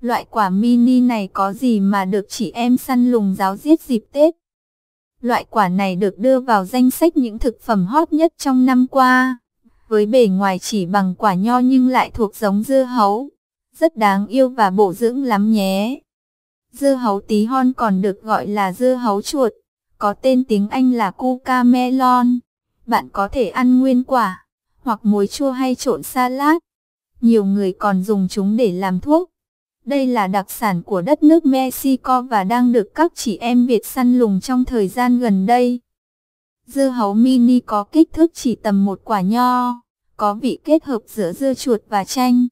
Loại quả mini này có gì mà được chị em săn lùng giáo giết dịp Tết? Loại quả này được đưa vào danh sách những thực phẩm hot nhất trong năm qua. Với bề ngoài chỉ bằng quả nho nhưng lại thuộc giống dưa hấu. Rất đáng yêu và bổ dưỡng lắm nhé. Dưa hấu tí hon còn được gọi là dưa hấu chuột. Có tên tiếng Anh là cucamelon. Bạn có thể ăn nguyên quả, hoặc muối chua hay trộn salad. Nhiều người còn dùng chúng để làm thuốc đây là đặc sản của đất nước Mexico và đang được các chị em Việt săn lùng trong thời gian gần đây. Dưa hấu mini có kích thước chỉ tầm một quả nho, có vị kết hợp giữa dưa chuột và chanh.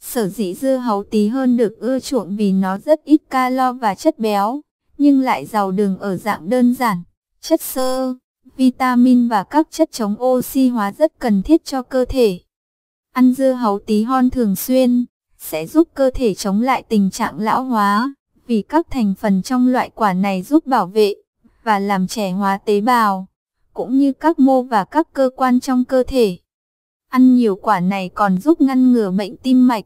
Sở dĩ dưa hấu tí hơn được ưa chuộng vì nó rất ít calo và chất béo, nhưng lại giàu đường ở dạng đơn giản, chất xơ, vitamin và các chất chống oxy hóa rất cần thiết cho cơ thể. Ăn dưa hấu tí hon thường xuyên, sẽ giúp cơ thể chống lại tình trạng lão hóa, vì các thành phần trong loại quả này giúp bảo vệ và làm trẻ hóa tế bào, cũng như các mô và các cơ quan trong cơ thể. Ăn nhiều quả này còn giúp ngăn ngừa bệnh tim mạch,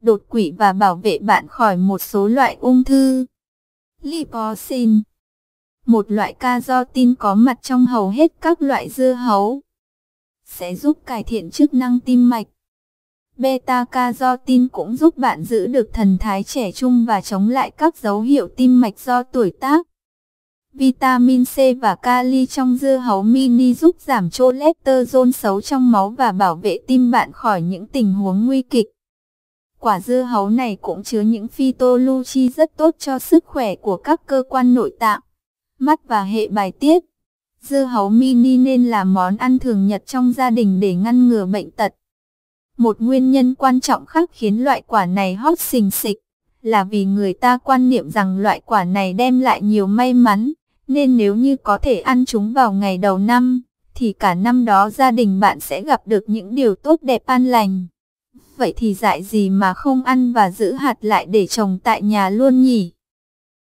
đột quỵ và bảo vệ bạn khỏi một số loại ung thư. Liposin Một loại carotin có mặt trong hầu hết các loại dưa hấu, sẽ giúp cải thiện chức năng tim mạch Beta carotin cũng giúp bạn giữ được thần thái trẻ trung và chống lại các dấu hiệu tim mạch do tuổi tác. Vitamin C và kali trong dưa hấu mini giúp giảm cholesterol xấu trong máu và bảo vệ tim bạn khỏi những tình huống nguy kịch. Quả dưa hấu này cũng chứa những phytoluci rất tốt cho sức khỏe của các cơ quan nội tạng, mắt và hệ bài tiết. Dưa hấu mini nên là món ăn thường nhật trong gia đình để ngăn ngừa bệnh tật. Một nguyên nhân quan trọng khác khiến loại quả này hot xình xịch, là vì người ta quan niệm rằng loại quả này đem lại nhiều may mắn, nên nếu như có thể ăn chúng vào ngày đầu năm, thì cả năm đó gia đình bạn sẽ gặp được những điều tốt đẹp an lành. Vậy thì dại gì mà không ăn và giữ hạt lại để trồng tại nhà luôn nhỉ?